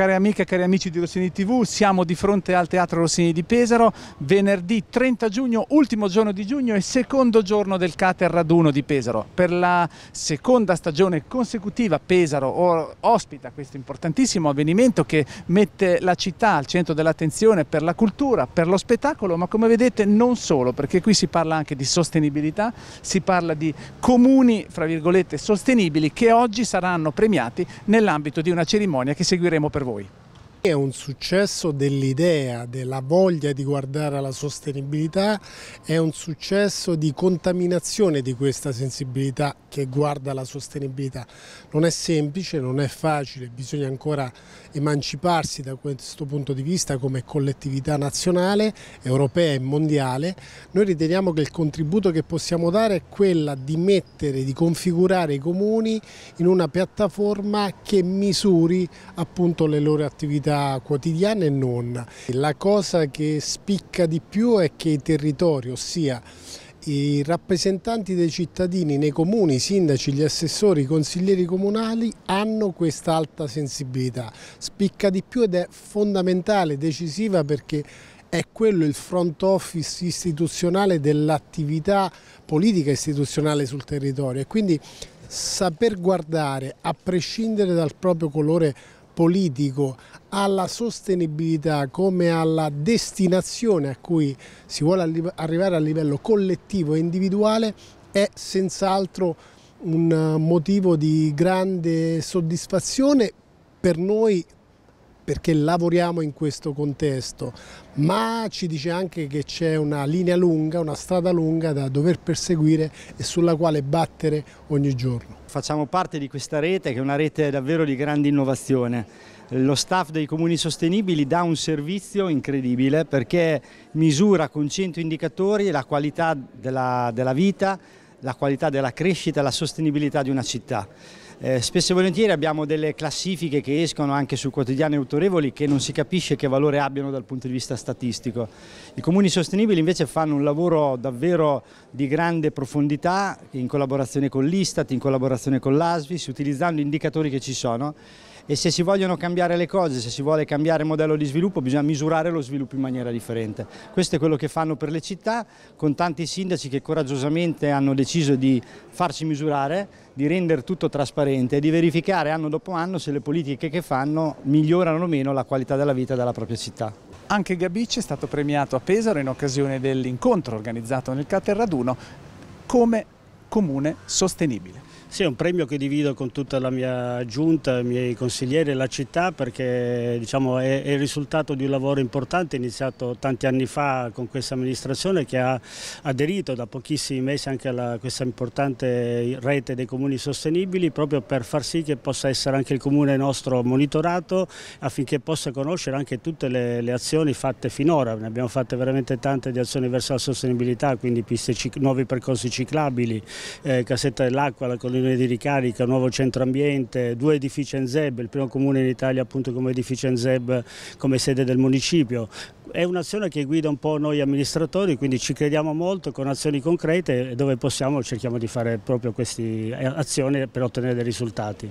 cari amiche e cari amici di Rossini TV, siamo di fronte al Teatro Rossini di Pesaro, venerdì 30 giugno, ultimo giorno di giugno e secondo giorno del Cater Raduno di Pesaro. Per la seconda stagione consecutiva Pesaro ospita questo importantissimo avvenimento che mette la città al centro dell'attenzione per la cultura, per lo spettacolo, ma come vedete non solo, perché qui si parla anche di sostenibilità, si parla di comuni, fra virgolette, sostenibili che oggi saranno premiati nell'ambito di una cerimonia che seguiremo per voi. hoi. È un successo dell'idea, della voglia di guardare alla sostenibilità, è un successo di contaminazione di questa sensibilità che guarda alla sostenibilità. Non è semplice, non è facile, bisogna ancora emanciparsi da questo punto di vista come collettività nazionale, europea e mondiale. Noi riteniamo che il contributo che possiamo dare è quella di mettere, di configurare i comuni in una piattaforma che misuri appunto le loro attività vita quotidiana e non. La cosa che spicca di più è che i territori, ossia i rappresentanti dei cittadini nei comuni, i sindaci, gli assessori, i consiglieri comunali hanno questa alta sensibilità. Spicca di più ed è fondamentale, decisiva perché è quello il front office istituzionale dell'attività politica istituzionale sul territorio e quindi saper guardare a prescindere dal proprio colore politico alla sostenibilità come alla destinazione a cui si vuole arrivare a livello collettivo e individuale è senz'altro un eh, motivo di grande soddisfazione per noi perché lavoriamo in questo contesto, ma ci dice anche che c'è una linea lunga, una strada lunga da dover perseguire e sulla quale battere ogni giorno. Facciamo parte di questa rete che è una rete davvero di grande innovazione. Lo staff dei comuni sostenibili dà un servizio incredibile perché misura con 100 indicatori la qualità della, della vita, la qualità della crescita e la sostenibilità di una città. Eh, spesso e volentieri abbiamo delle classifiche che escono anche su quotidiani autorevoli che non si capisce che valore abbiano dal punto di vista statistico. I comuni sostenibili invece fanno un lavoro davvero di grande profondità in collaborazione con l'Istat, in collaborazione con l'ASVIS, utilizzando indicatori che ci sono e se si vogliono cambiare le cose, se si vuole cambiare il modello di sviluppo bisogna misurare lo sviluppo in maniera differente. Questo è quello che fanno per le città con tanti sindaci che coraggiosamente hanno deciso di farsi misurare, di rendere tutto trasparente e di verificare anno dopo anno se le politiche che fanno migliorano o meno la qualità della vita della propria città. Anche Gabici è stato premiato a Pesaro in occasione dell'incontro organizzato nel Caterraduno come comune sostenibile. Sì, è un premio che divido con tutta la mia giunta, i miei consiglieri e la città perché diciamo, è, è, il risultato di un lavoro importante iniziato tanti anni fa con questa amministrazione che ha aderito da pochissimi mesi anche a questa importante rete dei comuni sostenibili proprio per far sì che possa essere anche il comune nostro monitorato affinché possa conoscere anche tutte le, le azioni fatte finora. Ne abbiamo fatte veramente tante di azioni verso la sostenibilità, quindi piste, nuovi percorsi ciclabili, eh, Cassetta dell'Acqua, la collina di ricarica, nuovo centro ambiente, due edifici NZEB, il primo comune in Italia appunto come edificio NZEB come sede del municipio. È un'azione che guida un po' noi amministratori, quindi ci crediamo molto con azioni concrete e dove possiamo cerchiamo di fare proprio queste eh, azioni per ottenere dei risultati.